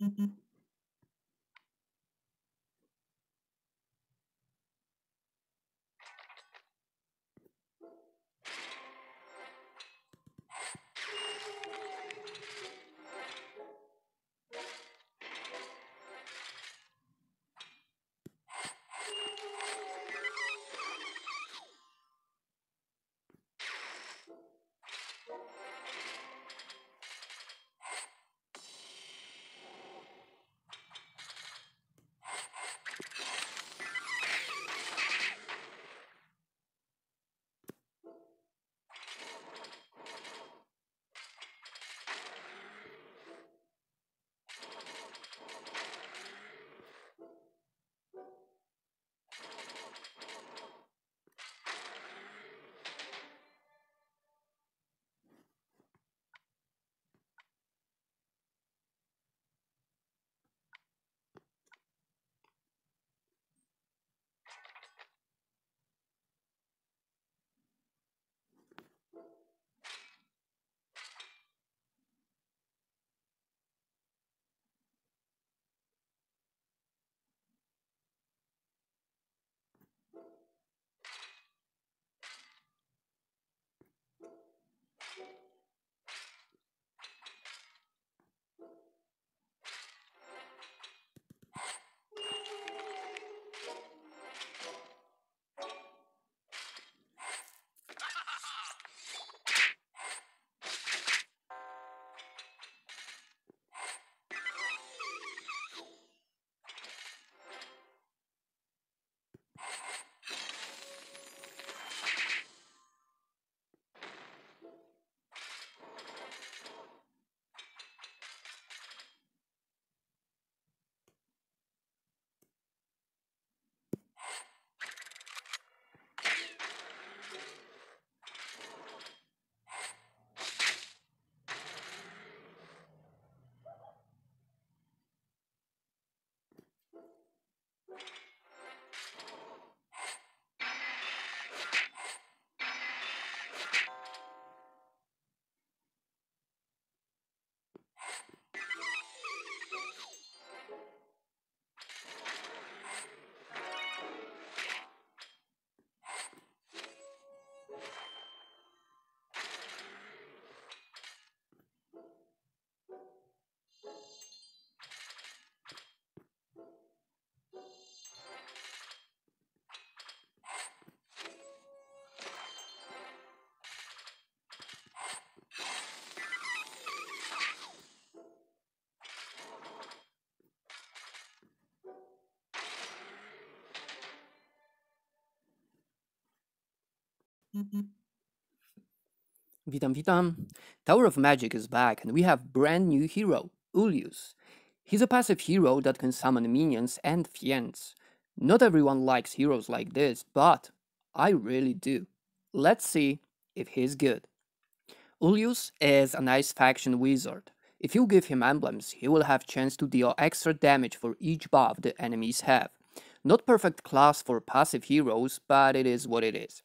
Mm-hmm. Vitam Vitam, Tower of Magic is back and we have brand new hero, Ulius. He's a passive hero that can summon minions and fiends. Not everyone likes heroes like this, but I really do. Let's see if he's good. Ulius is a nice faction wizard. If you give him emblems, he will have chance to deal extra damage for each buff the enemies have. Not perfect class for passive heroes, but it is what it is.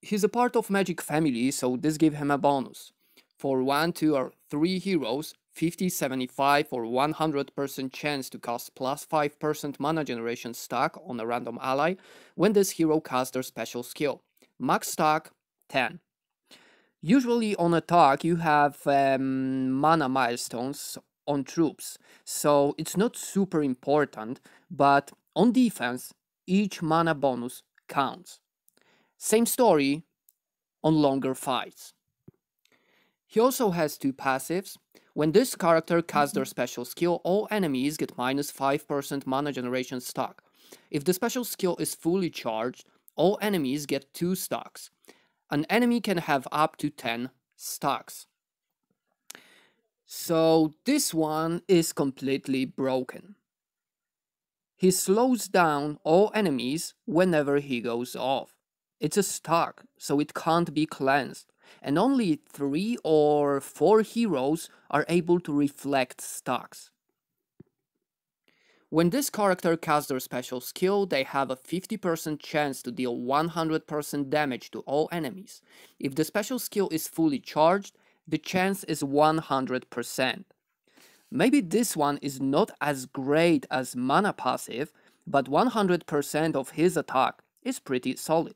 He's a part of Magic family, so this gave him a bonus. For 1, 2 or 3 heroes, 50, 75 or 100% chance to cast plus 5% mana generation stack on a random ally when this hero casts their special skill. Max stack, 10. Usually on attack you have um, mana milestones on troops, so it's not super important, but on defense, each mana bonus counts. Same story on longer fights. He also has two passives. When this character casts their mm-hmm. special skill, all enemies get minus 5% mana generation stock. If the special skill is fully charged, all enemies get 2 stocks. An enemy can have up to 10 stocks. So this one is completely broken. He slows down all enemies whenever he goes off. It's a stock, so it can't be cleansed, and only 3 or 4 heroes are able to reflect stocks. When this character casts their special skill, they have a 50% chance to deal 100% damage to all enemies. If the special skill is fully charged, the chance is 100%. Maybe this one is not as great as mana passive, but 100% of his attack is pretty solid.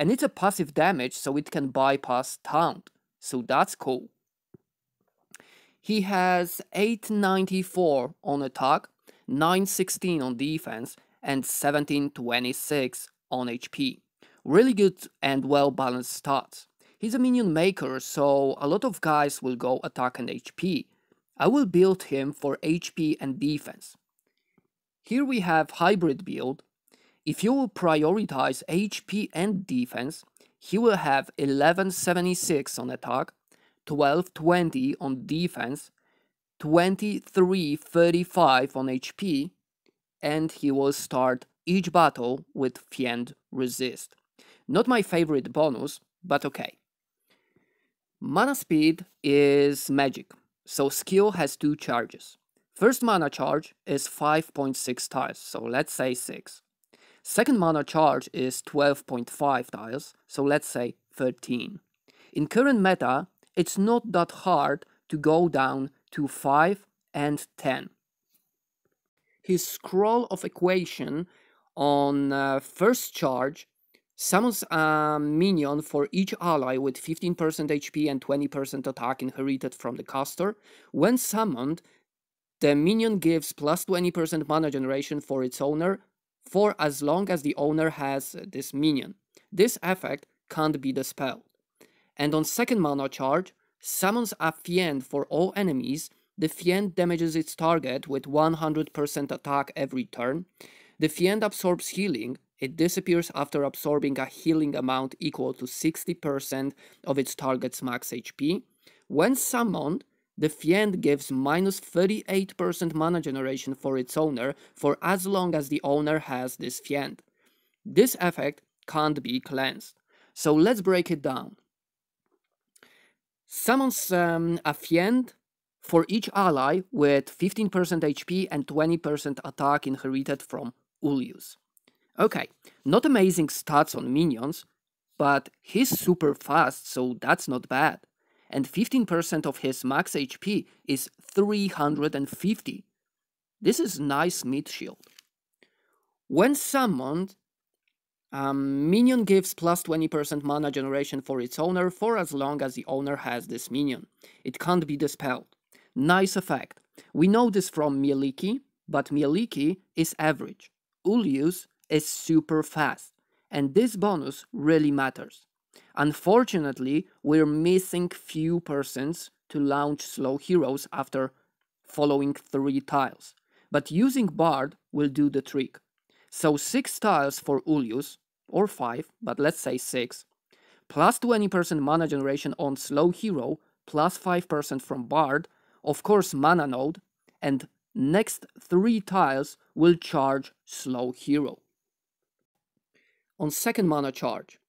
And it's a passive damage, so it can bypass taunt. So that's cool. He has 894 on attack, 916 on defense, and 1726 on HP. Really good and well balanced stats. He's a minion maker, so a lot of guys will go attack and HP. I will build him for HP and defense. Here we have hybrid build, if you prioritize HP and defense, he will have 1176 on attack, 1220 on defense, 2335 on HP, and he will start each battle with Fiend Resist. Not my favorite bonus, but okay. Mana speed is magic, so skill has two charges. First mana charge is 5.6 times, so let's say 6. Second mana charge is 12.5 tiles, so let's say 13. In current meta, it's not that hard to go down to 5 and 10. His scroll of equation on uh, first charge summons a minion for each ally with 15% HP and 20% attack inherited from the caster. When summoned, the minion gives plus 20% mana generation for its owner for as long as the owner has this minion. This effect can't be dispelled. And on second mana charge, summons a fiend for all enemies. The fiend damages its target with 100% attack every turn. The fiend absorbs healing. It disappears after absorbing a healing amount equal to 60% of its target's max HP. When summoned, the Fiend gives minus 38% mana generation for its owner for as long as the owner has this Fiend. This effect can't be cleansed. So let's break it down. Summons um, a Fiend for each ally with 15% HP and 20% attack inherited from Ulius. Okay, not amazing stats on minions, but he's super fast, so that's not bad and 15% of his max HP is 350. This is nice mid shield. When summoned, um, minion gives plus 20% mana generation for its owner for as long as the owner has this minion. It can't be dispelled. Nice effect. We know this from Mieliki, but Mieliki is average. Ulius is super fast, and this bonus really matters. Unfortunately, we're missing few persons to launch slow heroes after following three tiles, but using Bard will do the trick. So 6 tiles for Ulius, or 5, but let's say 6, plus 20% mana generation on slow hero, plus 5% from Bard, of course mana node, and next 3 tiles will charge slow hero. On second mana charge,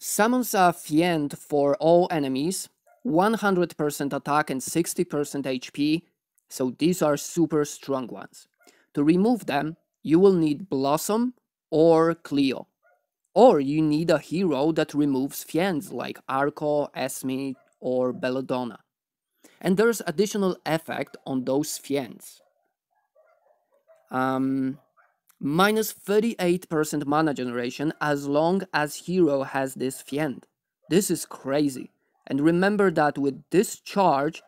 Summons are fiend for all enemies, 100% attack and 60% HP, so these are super strong ones. To remove them, you will need Blossom or Cleo. Or you need a hero that removes fiends like Arco, Esme, or Belladonna. And there's additional effect on those fiends. Um, Minus 38% mana generation as long as hero has this fiend. This is crazy. And remember that with this charge,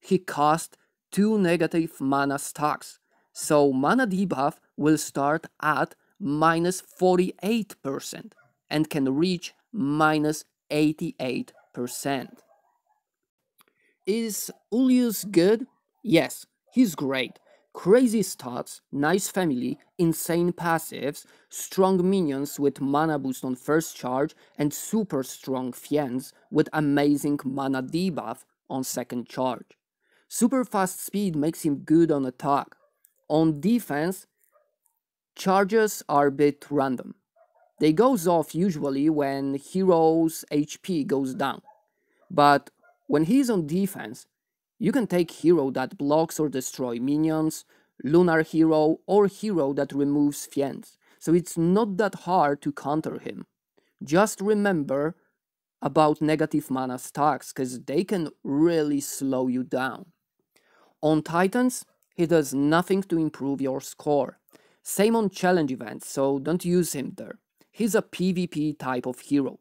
he cost 2 negative mana stocks. So mana debuff will start at minus 48% and can reach minus 88%. Is Ulius good? Yes, he's great. Crazy stats, nice family, insane passives, strong minions with mana boost on first charge, and super strong fiends with amazing mana debuff on second charge. Super fast speed makes him good on attack. On defense, charges are a bit random. They goes off usually when hero's HP goes down. But when he's on defense, you can take hero that blocks or destroy minions, lunar hero, or hero that removes fiends, so it's not that hard to counter him. Just remember about negative mana stacks, cause they can really slow you down. On Titans, he does nothing to improve your score. Same on challenge events, so don't use him there. He's a PvP type of hero.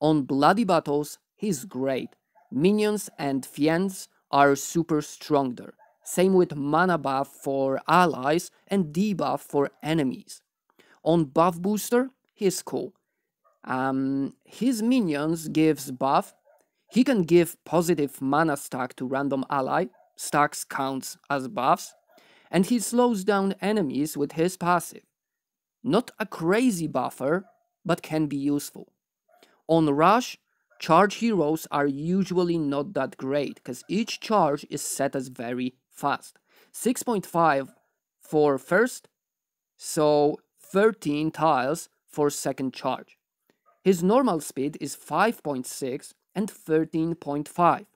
On bloody battles, he's great. Minions and fiends are super strong there. Same with mana buff for allies and debuff for enemies. On buff booster, he's cool. Um, his minions gives buff. He can give positive mana stack to random ally. Stacks counts as buffs. And he slows down enemies with his passive. Not a crazy buffer, but can be useful. On Rush, Charge heroes are usually not that great, because each charge is set as very fast. 6.5 for first, so 13 tiles for second charge. His normal speed is 5.6 and 13.5.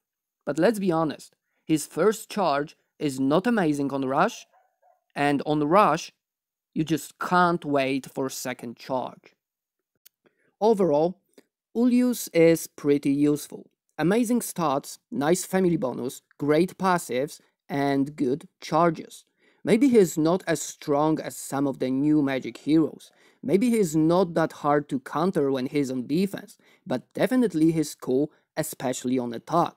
But let's be honest, his first charge is not amazing on rush, and on rush, you just can't wait for second charge. Overall, Ulius is pretty useful. Amazing stats, nice family bonus, great passives, and good charges. Maybe he's not as strong as some of the new magic heroes. Maybe he's not that hard to counter when he's on defense, but definitely he's cool, especially on attack.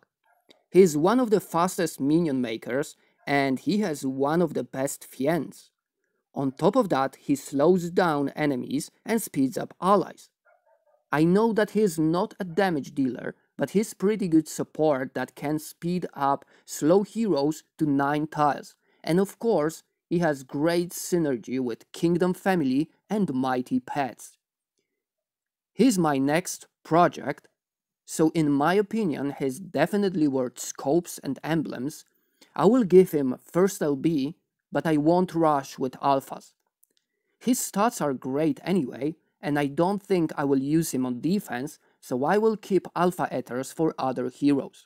He's one of the fastest minion makers, and he has one of the best fiends. On top of that, he slows down enemies and speeds up allies. I know that he's not a damage dealer, but he's pretty good support that can speed up slow heroes to 9 tiles. And of course, he has great synergy with Kingdom Family and Mighty Pets. He's my next project, so in my opinion he's definitely worth scopes and emblems. I will give him first LB, but I won't rush with alphas. His stats are great anyway, and I don't think I will use him on defense, so I will keep Alpha Ethers for other heroes.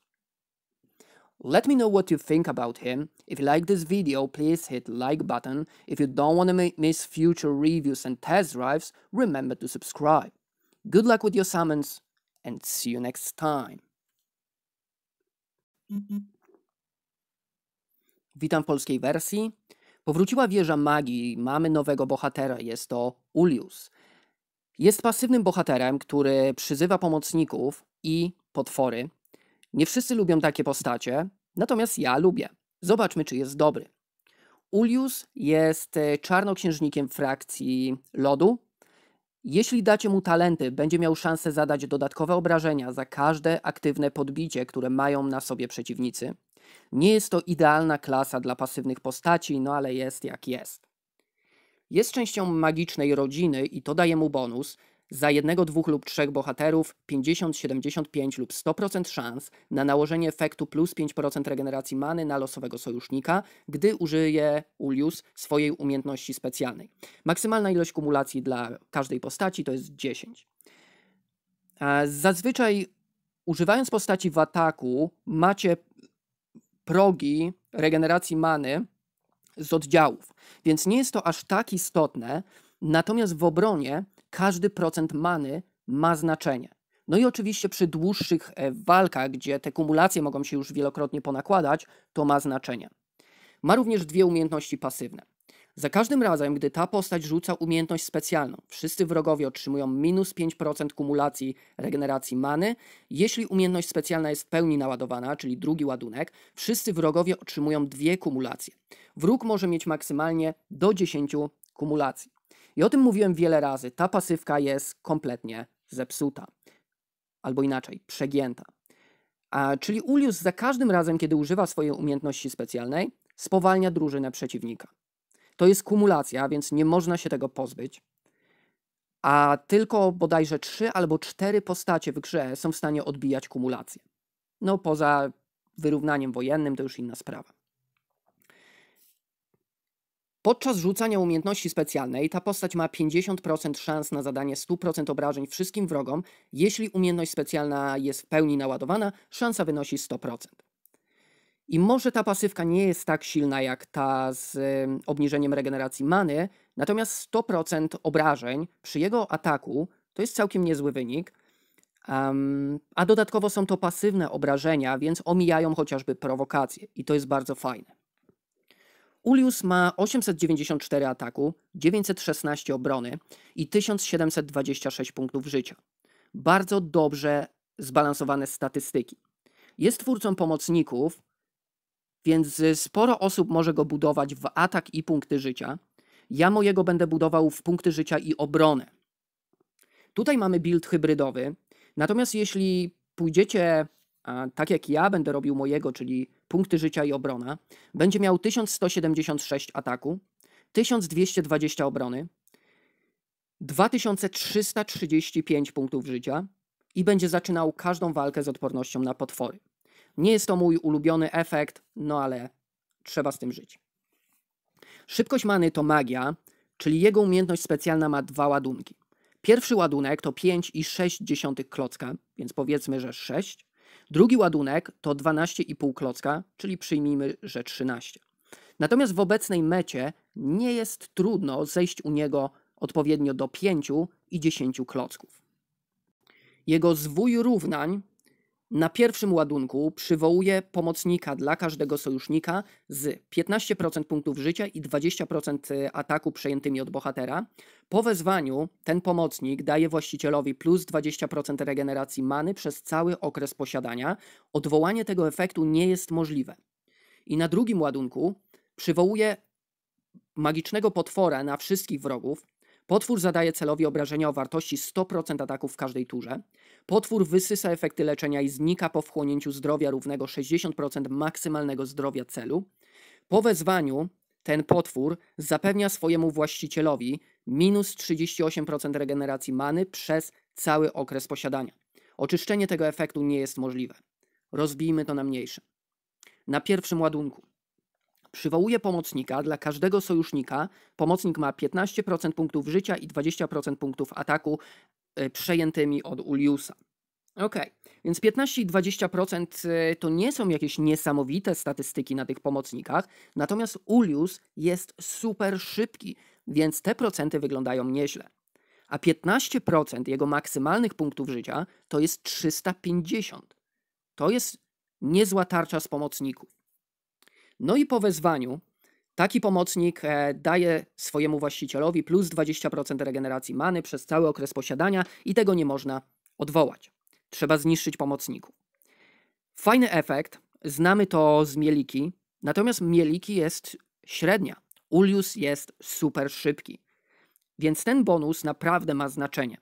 Let me know what you think about him. If you like this video, please hit like button. If you don't want to miss future reviews and test drives, remember to subscribe. Good luck with your summons, and see you next time. Witam w polskiej wersji. Powróciła wieża magii, mamy nowego bohatera, jest to Ulius. Jest pasywnym bohaterem, który przyzywa pomocników i potwory. Nie wszyscy lubią takie postacie, natomiast ja lubię. Zobaczmy, czy jest dobry. Ulius jest e, czarnoksiężnikiem frakcji lodu. Jeśli dacie mu talenty, będzie miał szansę zadać dodatkowe obrażenia za każde aktywne podbicie, które mają na sobie przeciwnicy. Nie jest to idealna klasa dla pasywnych postaci, no ale jest jak jest. Jest częścią magicznej rodziny i to daje mu bonus. Za jednego, dwóch lub trzech bohaterów 50, 75 lub 100% szans na nałożenie efektu plus 5% regeneracji many na losowego sojusznika, gdy użyje Ulius swojej umiejętności specjalnej. Maksymalna ilość kumulacji dla każdej postaci to jest 10. Zazwyczaj używając postaci w ataku macie progi regeneracji many z oddziałów. Więc nie jest to aż tak istotne, natomiast w obronie każdy procent many ma znaczenie. No i oczywiście przy dłuższych e, walkach, gdzie te kumulacje mogą się już wielokrotnie ponakładać, to ma znaczenie. Ma również dwie umiejętności pasywne. Za każdym razem, gdy ta postać rzuca umiejętność specjalną, wszyscy wrogowie otrzymują minus 5% kumulacji regeneracji many. Jeśli umiejętność specjalna jest w pełni naładowana, czyli drugi ładunek, wszyscy wrogowie otrzymują dwie kumulacje. Wróg może mieć maksymalnie do 10 kumulacji. I o tym mówiłem wiele razy. Ta pasywka jest kompletnie zepsuta. Albo inaczej, przegięta. A, czyli Ulius za każdym razem, kiedy używa swojej umiejętności specjalnej, spowalnia drużynę przeciwnika. To jest kumulacja, więc nie można się tego pozbyć. A tylko bodajże trzy albo cztery postacie w grze są w stanie odbijać kumulację. No poza wyrównaniem wojennym to już inna sprawa. Podczas rzucania umiejętności specjalnej ta postać ma 50% szans na zadanie 100% obrażeń wszystkim wrogom. Jeśli umiejętność specjalna jest w pełni naładowana, szansa wynosi 100%. I może ta pasywka nie jest tak silna jak ta z obniżeniem regeneracji many, natomiast 100% obrażeń przy jego ataku to jest całkiem niezły wynik. Um, a dodatkowo są to pasywne obrażenia, więc omijają chociażby prowokacje i to jest bardzo fajne. Ulius ma 894 ataku, 916 obrony i 1726 punktów życia. Bardzo dobrze zbalansowane statystyki. Jest twórcą pomocników, więc sporo osób może go budować w atak i punkty życia. Ja mojego będę budował w punkty życia i obronę. Tutaj mamy build hybrydowy. Natomiast jeśli pójdziecie tak jak ja będę robił mojego, czyli punkty życia i obrona, będzie miał 1176 ataku, 1220 obrony, 2335 punktów życia i będzie zaczynał każdą walkę z odpornością na potwory. Nie jest to mój ulubiony efekt, no ale trzeba z tym żyć. Szybkość many to magia, czyli jego umiejętność specjalna ma dwa ładunki. Pierwszy ładunek to 5,6 klocka, więc powiedzmy, że 6. Drugi ładunek to 12,5 klocka, czyli przyjmijmy, że 13. Natomiast w obecnej mecie nie jest trudno zejść u niego odpowiednio do 5 i 10 klocków. Jego zwój równań na pierwszym ładunku przywołuje pomocnika dla każdego sojusznika z 15% punktów życia i 20% y, ataku przejętymi od bohatera. Po wezwaniu ten pomocnik daje właścicielowi plus 20% regeneracji many przez cały okres posiadania. Odwołanie tego efektu nie jest możliwe. I na drugim ładunku przywołuje magicznego potwora na wszystkich wrogów, Potwór zadaje celowi obrażenia o wartości 100% ataków w każdej turze. Potwór wysysa efekty leczenia i znika po wchłonięciu zdrowia równego 60% maksymalnego zdrowia celu. Po wezwaniu ten potwór zapewnia swojemu właścicielowi minus 38% regeneracji many przez cały okres posiadania. Oczyszczenie tego efektu nie jest możliwe. Rozbijmy to na mniejsze. Na pierwszym ładunku przywołuje pomocnika dla każdego sojusznika. Pomocnik ma 15% punktów życia i 20% punktów ataku e, przejętymi od Uliusa. OK, więc 15 i 20% e, to nie są jakieś niesamowite statystyki na tych pomocnikach, natomiast Ulius jest super szybki, więc te procenty wyglądają nieźle. A 15% jego maksymalnych punktów życia to jest 350. To jest niezła tarcza z pomocników. No i po wezwaniu taki pomocnik e, daje swojemu właścicielowi plus 20% regeneracji many przez cały okres posiadania i tego nie można odwołać. Trzeba zniszczyć pomocników. Fajny efekt, znamy to z mieliki, natomiast mieliki jest średnia. Ulius jest super szybki, więc ten bonus naprawdę ma znaczenie.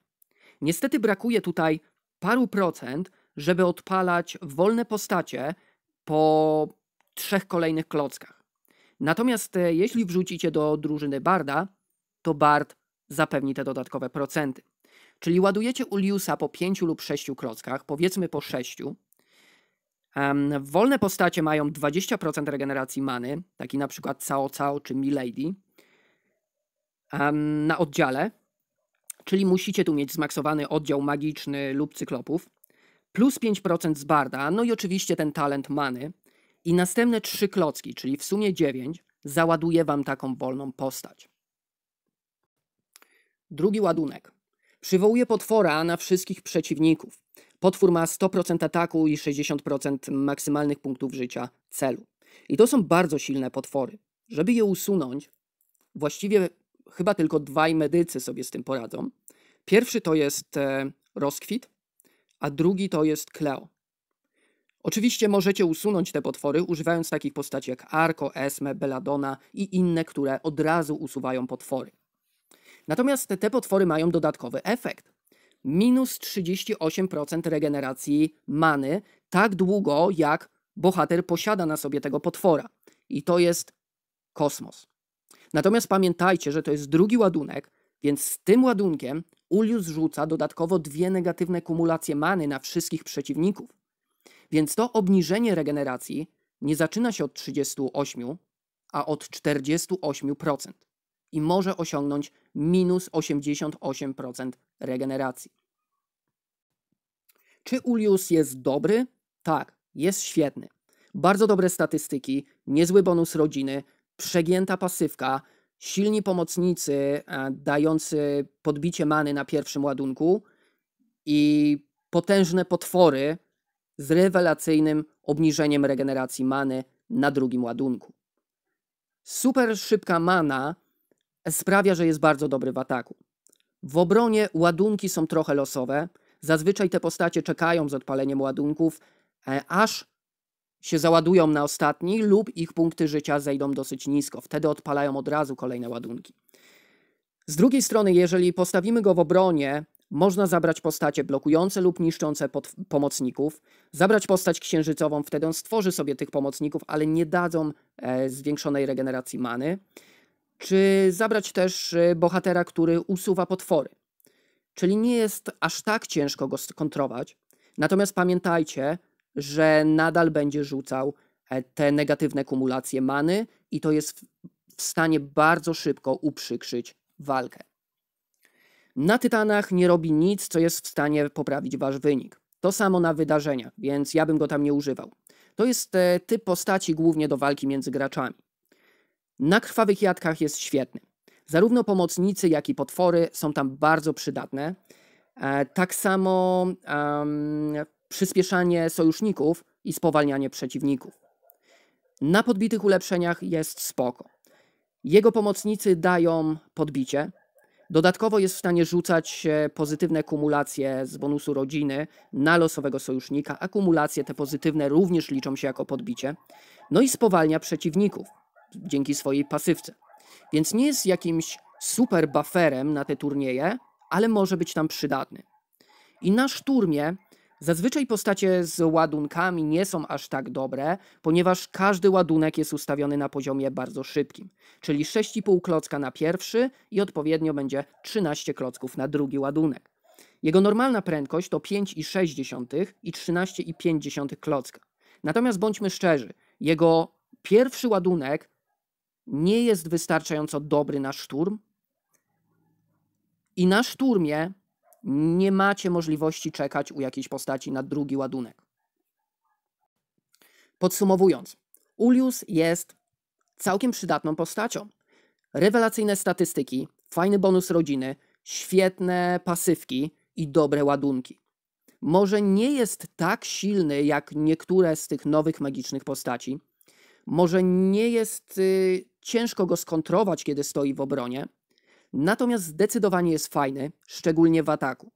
Niestety brakuje tutaj paru procent, żeby odpalać wolne postacie po trzech kolejnych klockach. Natomiast e, jeśli wrzucicie do drużyny Barda, to Bard zapewni te dodatkowe procenty. Czyli ładujecie Uliusa po pięciu lub sześciu klockach, powiedzmy po sześciu. wolne postacie mają 20% regeneracji many, taki na przykład Cao Cao czy Milady, na oddziale, czyli musicie tu mieć zmaksowany oddział magiczny lub cyklopów, plus 5% z barda, no i oczywiście ten talent many. I następne trzy klocki, czyli w sumie dziewięć, załaduje Wam taką wolną postać. Drugi ładunek. Przywołuje potwora na wszystkich przeciwników. Potwór ma 100% ataku i 60% maksymalnych punktów życia celu. I to są bardzo silne potwory. Żeby je usunąć, właściwie chyba tylko dwaj medycy sobie z tym poradzą. Pierwszy to jest e, rozkwit, a drugi to jest kleo. Oczywiście możecie usunąć te potwory używając takich postaci jak Arco, Esme, Belladonna i inne, które od razu usuwają potwory. Natomiast te potwory mają dodatkowy efekt. Minus 38% regeneracji many tak długo, jak bohater posiada na sobie tego potwora. I to jest kosmos. Natomiast pamiętajcie, że to jest drugi ładunek, więc z tym ładunkiem Ulius rzuca dodatkowo dwie negatywne kumulacje many na wszystkich przeciwników. Więc to obniżenie regeneracji nie zaczyna się od 38, a od 48% i może osiągnąć minus 88% regeneracji. Czy Ulius jest dobry? Tak, jest świetny. Bardzo dobre statystyki, niezły bonus rodziny, przegięta pasywka, silni pomocnicy e, dający podbicie many na pierwszym ładunku i potężne potwory, z rewelacyjnym obniżeniem regeneracji many na drugim ładunku. Super szybka mana sprawia, że jest bardzo dobry w ataku. W obronie ładunki są trochę losowe. Zazwyczaj te postacie czekają z odpaleniem ładunków, e, aż się załadują na ostatni lub ich punkty życia zejdą dosyć nisko. Wtedy odpalają od razu kolejne ładunki. Z drugiej strony, jeżeli postawimy go w obronie można zabrać postacie blokujące lub niszczące pomocników, zabrać postać księżycową, wtedy on stworzy sobie tych pomocników, ale nie dadzą e, zwiększonej regeneracji many. Czy zabrać też e, bohatera, który usuwa potwory. Czyli nie jest aż tak ciężko go skontrować. Natomiast pamiętajcie, że nadal będzie rzucał e, te negatywne kumulacje many i to jest w stanie bardzo szybko uprzykrzyć walkę. Na Tytanach nie robi nic, co jest w stanie poprawić wasz wynik. To samo na wydarzenia, więc ja bym go tam nie używał. To jest e, typ postaci głównie do walki między graczami. Na krwawych jadkach jest świetny. Zarówno pomocnicy, jak i potwory są tam bardzo przydatne. E, tak samo um, przyspieszanie sojuszników i spowalnianie przeciwników. Na podbitych ulepszeniach jest spoko. Jego pomocnicy dają podbicie, Dodatkowo jest w stanie rzucać pozytywne kumulacje z bonusu rodziny na losowego sojusznika, Akumulacje te pozytywne również liczą się jako podbicie. No i spowalnia przeciwników dzięki swojej pasywce. Więc nie jest jakimś super bufferem na te turnieje, ale może być tam przydatny. I na szturmie Zazwyczaj postacie z ładunkami nie są aż tak dobre, ponieważ każdy ładunek jest ustawiony na poziomie bardzo szybkim, czyli 6,5 klocka na pierwszy i odpowiednio będzie 13 klocków na drugi ładunek. Jego normalna prędkość to 5,6 i 13,5 klocka. Natomiast bądźmy szczerzy, jego pierwszy ładunek nie jest wystarczająco dobry na szturm, i na szturmie nie macie możliwości czekać u jakiejś postaci na drugi ładunek. Podsumowując, Ulius jest całkiem przydatną postacią. Rewelacyjne statystyki, fajny bonus rodziny, świetne pasywki i dobre ładunki. Może nie jest tak silny jak niektóre z tych nowych magicznych postaci. Może nie jest y, ciężko go skontrować, kiedy stoi w obronie, Natomiast zdecydowanie jest fajny, szczególnie w ataku.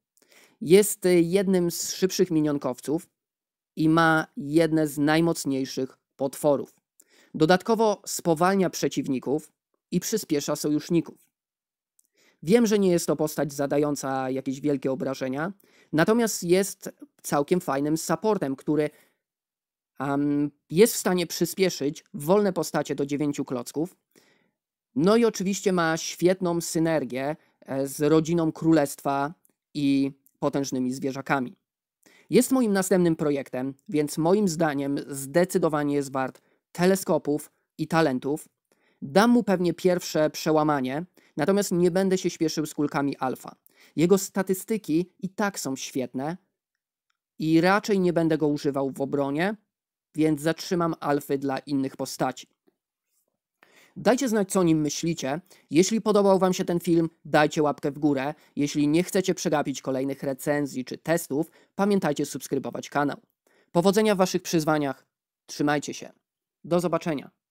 Jest y, jednym z szybszych minionkowców i ma jedne z najmocniejszych potworów. Dodatkowo spowalnia przeciwników i przyspiesza sojuszników. Wiem, że nie jest to postać zadająca jakieś wielkie obrażenia, natomiast jest całkiem fajnym supportem, który um, jest w stanie przyspieszyć wolne postacie do 9 klocków, no i oczywiście ma świetną synergię e, z rodziną królestwa i potężnymi zwierzakami. Jest moim następnym projektem, więc moim zdaniem zdecydowanie jest wart teleskopów i talentów. Dam mu pewnie pierwsze przełamanie, natomiast nie będę się śpieszył z kulkami alfa. Jego statystyki i tak są świetne i raczej nie będę go używał w obronie, więc zatrzymam alfy dla innych postaci. Dajcie znać, co o nim myślicie. Jeśli podobał Wam się ten film, dajcie łapkę w górę. Jeśli nie chcecie przegapić kolejnych recenzji czy testów, pamiętajcie subskrybować kanał. Powodzenia w Waszych przyzwaniach. Trzymajcie się. Do zobaczenia.